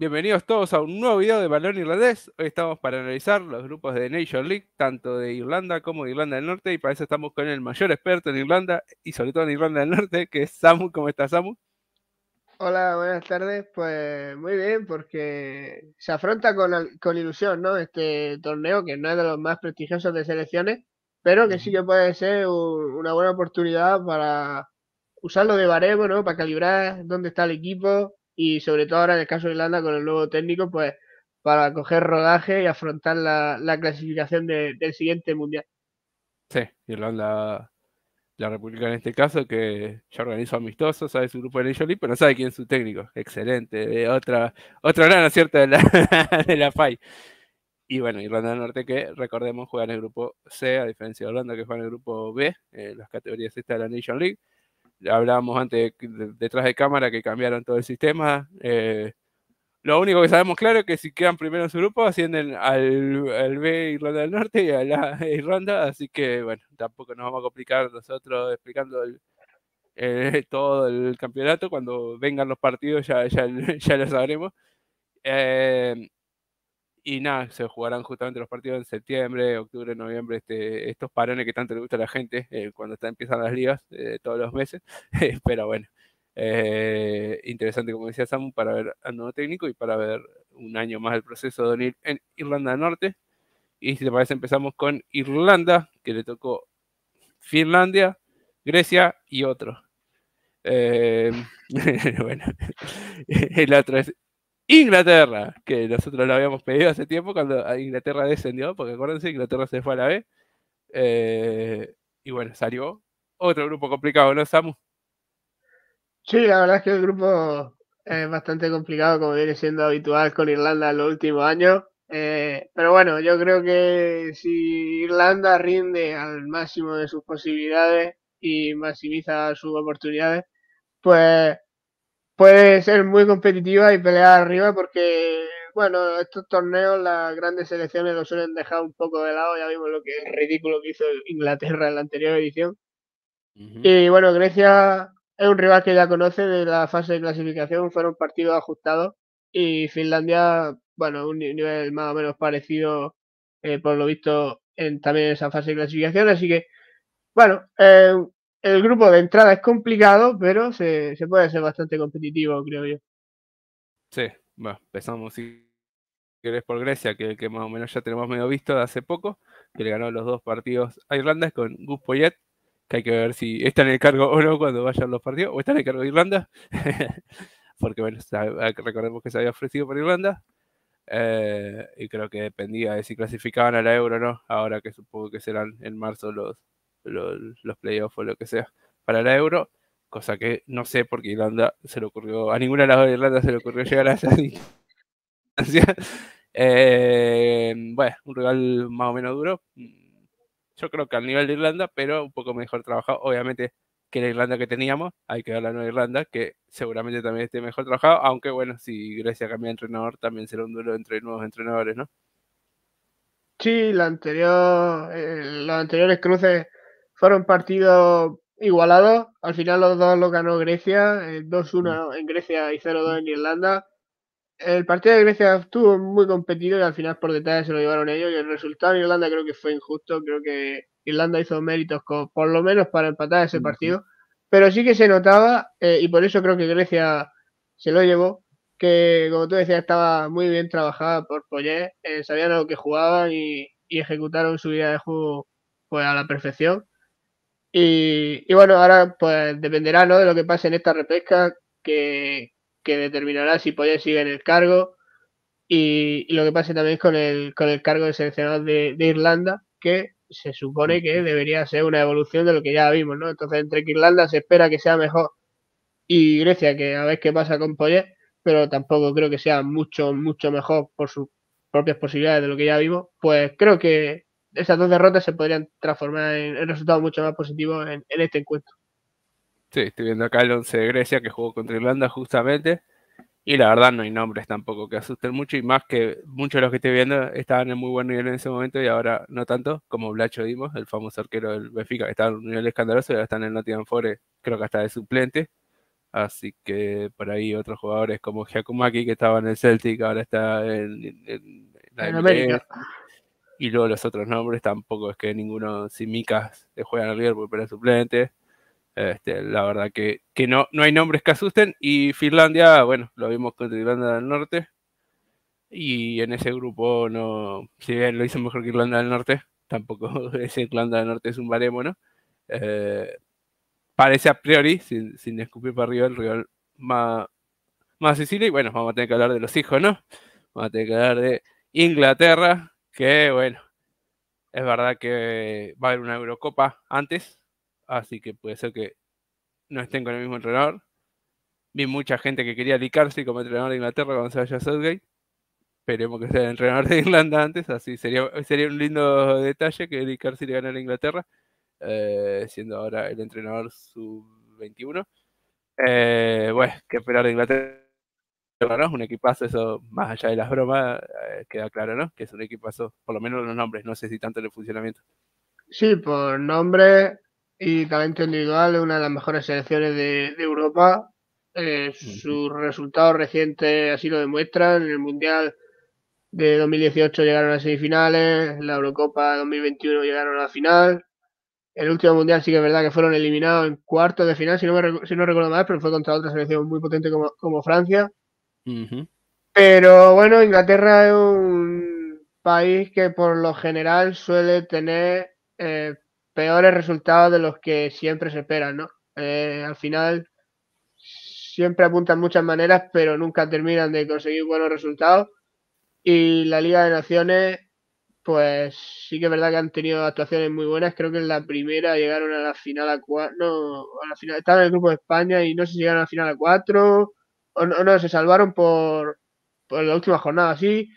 Bienvenidos todos a un nuevo video de Balón Irlandés. Hoy estamos para analizar los grupos de Nation League, tanto de Irlanda como de Irlanda del Norte, y para eso estamos con el mayor experto en Irlanda y sobre todo en Irlanda del Norte, que es Samu. ¿Cómo estás, Samu? Hola, buenas tardes. Pues muy bien, porque se afronta con, ilusión, ¿no? Este torneo, que no es de los más prestigiosos de selecciones, pero que sí que puede ser una buena oportunidad para usarlo de baremo, ¿no? Para calibrar dónde está el equipo, y sobre todo ahora en el caso de Irlanda con el nuevo técnico, pues para coger rodaje y afrontar la, clasificación del siguiente mundial. Sí, Irlanda, la República en este caso, que ya organizó amistosos, sabe su grupo de Nation League, pero no sabe quién es su técnico. Excelente, otra, otra gran cierto de la, de la FAI. Y bueno, Irlanda del Norte que, recordemos, juega en el grupo C, a diferencia de Irlanda que juega en el grupo B, en las categorías esta de la Nation League hablábamos antes detrás de cámara que cambiaron todo el sistema. Eh, lo único que sabemos claro es que si quedan primero en su grupo, ascienden al, al B Irlanda del Norte y a la a Irlanda, así que bueno, tampoco nos vamos a complicar nosotros explicando eh, todo el campeonato. Cuando vengan los partidos ya, ya, ya lo sabremos. Eh, y nada, se jugarán justamente los partidos en septiembre, octubre, noviembre, este, estos parones que tanto le gusta a la gente eh, cuando está, empiezan las ligas eh, todos los meses. Eh, pero bueno, interesante, como decía Samu, para ver al nuevo técnico y para ver un año más el proceso de unir en Irlanda Norte. Y si te parece, empezamos con Irlanda, que le tocó Finlandia, Grecia y otro. bueno, el otro es Inglaterra, que nosotros lo habíamos pedido hace tiempo cuando Inglaterra descendió, porque acuérdense, Inglaterra se fue a la B. Eh, y bueno, salió otro grupo complicado, ¿no, Samu? Sí, la verdad es que el grupo es bastante complicado, como viene siendo habitual con Irlanda en los últimos años. Eh, pero bueno, yo creo que si Irlanda rinde al máximo de sus posibilidades y maximiza sus oportunidades, pues puede ser muy competitiva y pelear arriba porque, bueno, estos torneos las grandes selecciones lo suelen dejar un poco de lado, ya vimos lo que es ridículo que hizo Inglaterra en la anterior edición. Y bueno, Grecia es un rival que ya conoce de la fase de clasificación, fueron partidos ajustados y Finlandia, bueno, un nivel más o menos parecido eh, por lo visto en también esa fase de clasificación, así que bueno, eh, el grupo de entrada es complicado, pero se, puede ser bastante competitivo, creo yo. Sí, bueno, empezamos si querés por Grecia, que, que más o menos ya tenemos medio visto de hace poco, que le ganó los dos partidos a Irlanda con Gus Poyet, que hay que ver si está en el cargo o no cuando vayan los partidos, o está en el cargo de Irlanda, porque bueno, recordemos que se había ofrecido por Irlanda, eh, y creo que dependía de si clasificaban a la Euro o no, ahora que supongo que serán en marzo los, los playoffs o lo que sea para la Euro, cosa que no sé porque Irlanda se le ocurrió, a ninguna de las dos de Irlanda se le ocurrió llegar a esa eh, bueno, un rival más o menos duro. Yo creo que al nivel de Irlanda, pero un poco mejor trabajado, obviamente, que la Irlanda que teníamos. Hay que ver la nueva Irlanda, que seguramente también esté mejor trabajado. Aunque bueno, si Grecia cambia de entrenador, también será un duelo entre nuevos entrenadores, ¿no? Sí, la anterior, eh, los anteriores cruces fueron partidos igualados. Al final los dos lo ganó Grecia, 2-1 eh, mm. en Grecia y 0-2 en Irlanda. El partido de Grecia estuvo muy competido y al final por detalles se lo llevaron ellos. Y el resultado en Irlanda creo que fue injusto. Creo que Irlanda hizo méritos por lo menos para empatar ese partido. Pero sí que se notaba, eh, y por eso creo que Grecia se lo llevó, que como tú decías estaba muy bien trabajada por Poller eh, sabían lo que jugaban y, ejecutaron su vida de juego pues, a la perfección. Y, bueno, ahora pues dependerá ¿no? de lo que pase en esta repesca que, determinará si Poyet sigue en el cargo y, lo que pase también con el, con el cargo de seleccionador de, Irlanda, que se supone que debería ser una evolución de lo que ya vimos, ¿no? Entonces, entre que Irlanda se espera que sea mejor y Grecia, que a ver qué pasa con Poyet, pero tampoco creo que sea mucho, mucho mejor por sus propias posibilidades de lo que ya vimos, pues creo que, esas dos derrotas se podrían transformar en, resultados mucho más positivos en, este encuentro. Sí, estoy viendo acá el 11 de Grecia que jugó contra Irlanda justamente. Y la verdad no hay nombres tampoco que asusten mucho y más que muchos de los que estoy viendo estaban en muy buen nivel en ese momento y ahora no tanto, como Blacho Dimos, el famoso arquero del Benfica, que estaba en un nivel escandaloso y ahora está en el Nottingham Forest, creo que hasta de suplente. Así que por ahí otros jugadores como Giacomaki, que estaba en el Celtic, ahora está en, la América. Y luego los otros nombres tampoco es que ninguno, sin Micas le juegan al Liverpool, pero suplente. Este, la verdad que, no, no hay nombres que asusten. Y Finlandia, bueno, lo vimos contra Irlanda del Norte. Y en ese grupo, no, si bien lo hizo mejor que Irlanda del Norte, tampoco que Irlanda del Norte es un baremo, ¿no? Eh, parece a priori, sin, sin escupir para arriba, el rival más, más Sicilia. Y bueno, vamos a tener que hablar de los hijos, ¿no? Vamos a tener que hablar de Inglaterra, que bueno, es verdad que va a haber una Eurocopa antes, así que puede ser que no estén con el mismo entrenador. Vi mucha gente que quería licarse como entrenador de Inglaterra cuando se vaya a Southgate. Esperemos que sea el entrenador de Irlanda antes, así sería, sería un lindo detalle que Dick Carsey le a Inglaterra, eh, siendo ahora el entrenador sub-21. Eh, bueno, que esperar de Inglaterra ¿no? Es un equipazo, eso más allá de las bromas, eh, queda claro, ¿no? Que es un equipazo, por lo menos los nombres, no sé si tanto en el funcionamiento. Sí, por nombre y talento individual, es una de las mejores selecciones de, Europa. Eh, sus resultados recientes así lo demuestran. En el Mundial de 2018 llegaron a semifinales, en la Eurocopa 2021 llegaron a la final. El último mundial sí que es verdad que fueron eliminados en cuartos de final, si no, me, recuerdo mal, pero fue contra otra selección muy potente como, como Francia. Pero bueno, Inglaterra es un país que por lo general suele tener eh, peores resultados de los que siempre se esperan, ¿no? Eh, al final siempre apuntan muchas maneras, pero nunca terminan de conseguir buenos resultados. Y la Liga de Naciones, pues sí que es verdad que han tenido actuaciones muy buenas. Creo que en la primera llegaron a la final a cuatro, la final, estaban en el grupo de España y no sé si llegaron a la final a cuatro no, se salvaron por, la última jornada, sí.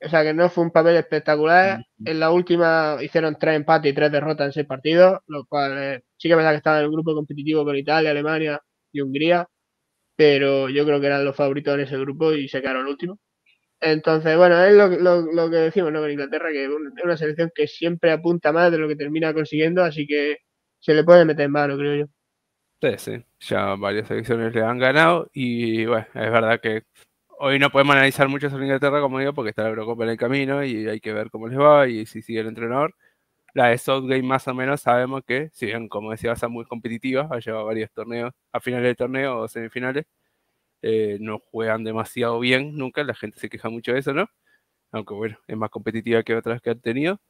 O sea que no fue un papel espectacular. En la última hicieron tres empates y tres derrotas en seis partidos, lo cual eh, sí que verdad que estaba en el grupo competitivo con Italia, Alemania y Hungría, pero yo creo que eran los favoritos en ese grupo y se quedaron últimos. Entonces, bueno, es lo, lo que decimos ¿no? con Inglaterra, que es una selección que siempre apunta más de lo que termina consiguiendo, así que se le puede meter en mano, creo yo. Sí, ya varias elecciones le han ganado y bueno, es verdad que hoy no podemos analizar mucho sobre Inglaterra, como digo, porque está la Eurocopa en el camino y hay que ver cómo les va y si sigue el entrenador. La de Southgate más o menos sabemos que, si bien como decía, ser muy competitiva, ha llevado varios torneos, a finales de torneo o semifinales, eh, no juegan demasiado bien nunca, la gente se queja mucho de eso, ¿no? Aunque bueno, es más competitiva que otras que han tenido.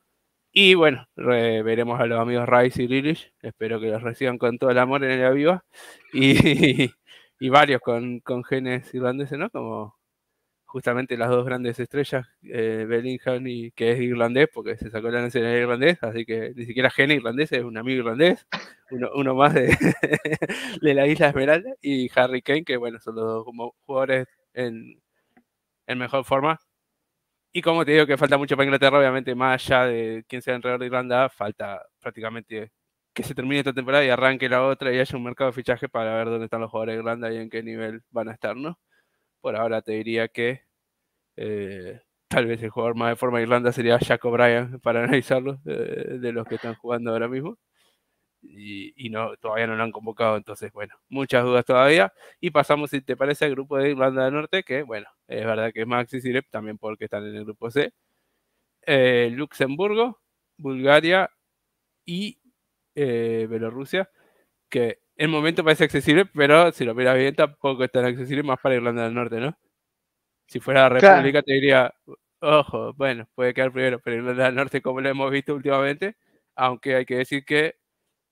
Y bueno, veremos a los amigos Rice y Lilish. Espero que los reciban con todo el amor en el viva. Y, varios con, genes irlandeses, ¿no? Como justamente las dos grandes estrellas, eh, Bellingham, y, que es irlandés, porque se sacó la nacionalidad irlandesa, así que ni siquiera genes irlandés, es un amigo irlandés, uno, más de, de, la isla Esmeralda, y Harry Kane, que bueno, son los dos jugadores en, en mejor forma y como te digo que falta mucho para Inglaterra, obviamente más allá de quién sea el entrenador de Irlanda, falta prácticamente que se termine esta temporada y arranque la otra y haya un mercado de fichaje para ver dónde están los jugadores de Irlanda y en qué nivel van a estar, ¿no? Por ahora te diría que eh, tal vez el jugador más de forma de Irlanda sería Jack O'Brien, para analizarlo, eh, de los que están jugando ahora mismo y, no, todavía no lo han convocado, entonces, bueno, muchas dudas todavía. Y pasamos, si te parece, al grupo de Irlanda del Norte, que, bueno, es verdad que es más accesible también porque están en el grupo C. Eh, Luxemburgo, Bulgaria y Belorrusia eh, Bielorrusia, que en momento parece accesible, pero si lo miras bien, tampoco es tan accesible, más para Irlanda del Norte, ¿no? Si fuera la República, te diría, ojo, bueno, puede quedar primero, pero Irlanda del Norte, como lo hemos visto últimamente, aunque hay que decir que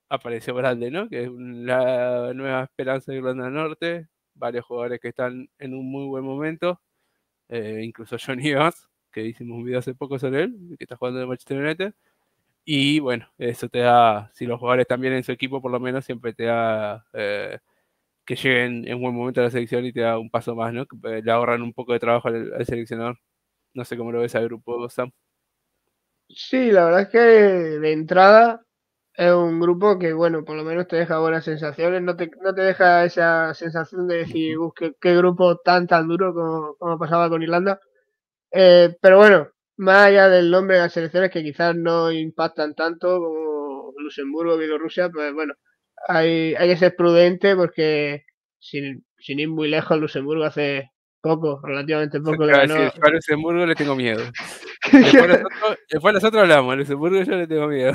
apareció Grande, ¿no? Que es la nueva esperanza de Irlanda Norte. Varios jugadores que están en un muy buen momento. Eh, incluso Johnny Evans, que hicimos un video hace poco sobre él, que está jugando de Manchester United. Y bueno, eso te da, si los jugadores también en su equipo, por lo menos siempre te da eh, que lleguen en buen momento a la selección y te da un paso más, ¿no? Eh, le ahorran un poco de trabajo al, al seleccionador. No sé cómo lo ves al grupo, Sam. Sí, la verdad es que de entrada es un grupo que, bueno, por lo menos te deja buenas sensaciones, no te, no te deja esa sensación de decir, qué, qué, grupo tan, tan duro como, como pasaba con Irlanda. Eh, pero bueno, más allá del nombre de las selecciones que quizás no impactan tanto como Luxemburgo, Bielorrusia, pues bueno, hay, hay que ser prudente porque sin, sin ir muy lejos, Luxemburgo hace poco, relativamente poco. a Luxemburgo le tengo miedo. después, nosotros, después nosotros hablamos, a Luxemburgo yo le tengo miedo.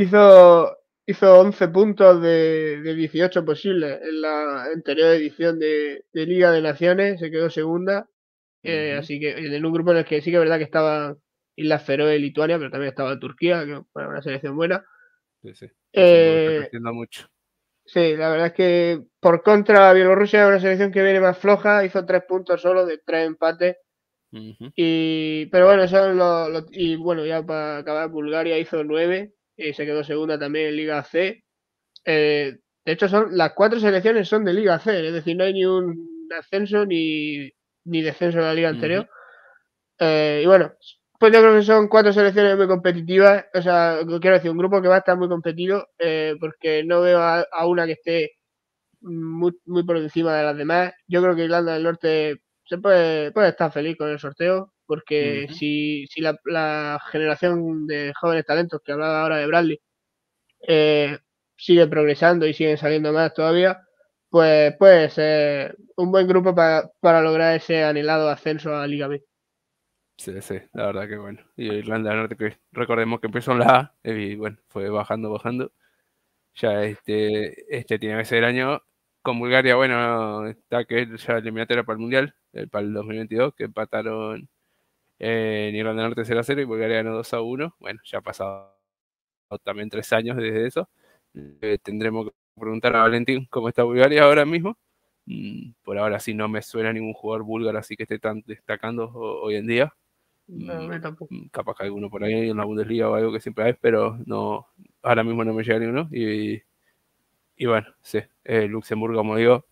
Hizo, hizo 11 puntos de, de 18 posibles en la anterior edición de, Liga de Naciones, se quedó segunda. Eh, así que en un grupo en el que sí que es verdad que estaba la Feroe y Lituania, pero también estaba Turquía, que fue una selección buena. Sí, sí. Eh, mucho. Sí, la verdad es que por contra Bielorrusia es una selección que viene más floja, hizo tres puntos solo de tres empates. y, pero bueno, y bueno, ya para acabar, Bulgaria hizo nueve, y se quedó segunda también en Liga C. Eh, de hecho, son, las cuatro selecciones son de Liga C, es decir, no hay ni un ascenso ni, descenso de la liga anterior. Eh, y bueno, pues yo creo que son cuatro selecciones muy competitivas, o sea, quiero decir, un grupo que va a estar muy competido, eh, porque no veo a, una que esté muy, muy, por encima de las demás. Yo creo que Irlanda del Norte se puede, puede estar feliz con el sorteo porque si, si la, generación de jóvenes talentos que hablaba ahora de Bradley eh, sigue progresando y siguen saliendo más todavía, pues pues un buen grupo para, lograr ese anhelado ascenso a Liga B. Sí, sí, la verdad que bueno. Y Irlanda del Norte, recordemos que empezó en la A eh, y bueno, fue bajando, bajando. Ya este, este tiene que ser el año con Bulgaria, bueno, está que ya eliminatoria para el Mundial, para el 2022, que empataron en eh, Irlanda del Norte 0 a 0 y Bulgaria ganó 2 a 1. Bueno, ya ha pasado también tres años desde eso. Eh, tendremos que preguntar a Valentín cómo está Bulgaria ahora mismo. Mm, por ahora sí no me suena ningún jugador búlgaro así que esté tan destacando hoy en día. No, mm, tampoco. Mm, capaz que alguno por ahí en la Bundesliga o algo que siempre hay, pero no, ahora mismo no me llega ninguno. Y, y bueno, sí, eh, Luxemburgo, como digo,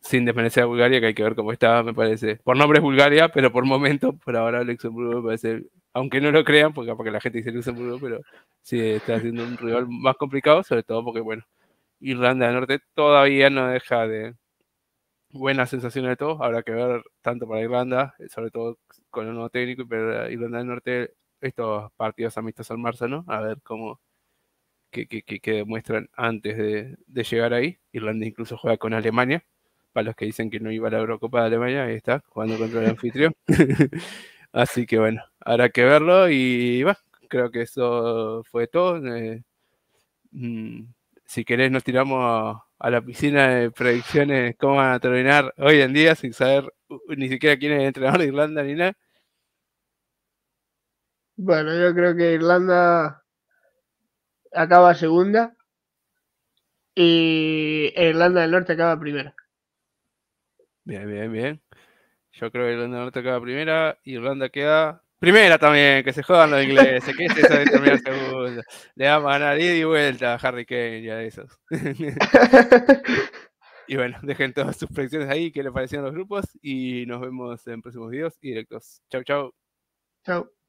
sin dependencia a Bulgaria, que hay que ver cómo está, me parece. Por nombre es Bulgaria, pero por momento, por ahora Luxemburgo me parece, aunque no lo crean, porque capaz que la gente dice Luxemburgo, pero sí está haciendo un rival más complicado, sobre todo porque, bueno, Irlanda del Norte todavía no deja de buenas sensaciones de todo, habrá que ver tanto para Irlanda, sobre todo con el nuevo técnico, y Irlanda del Norte estos partidos amistosos al marzo, ¿no? A ver cómo, que, que, que, demuestran antes de, llegar ahí. Irlanda incluso juega con Alemania, para los que dicen que no iba a la Eurocopa de Alemania, ahí está, jugando contra el anfitrión. Así que bueno, habrá que verlo y va, creo que eso fue todo. Eh, mm, si querés nos tiramos a, a, la piscina de predicciones cómo van a terminar hoy en día sin saber ni siquiera quién es el entrenador de Irlanda ni nada. Bueno, yo creo que Irlanda acaba segunda y Irlanda del Norte acaba primera. Bien, bien, bien. Yo creo que Irlanda queda primera, Y Irlanda queda primera también, que se jodan los ingleses, terminar Le vamos a ganar ida y vuelta a Harry Kane y a esos. y bueno, dejen todas sus predicciones ahí, Qué les parecieron los grupos, y nos vemos en próximos videos y directos. Chau, chau. Chau.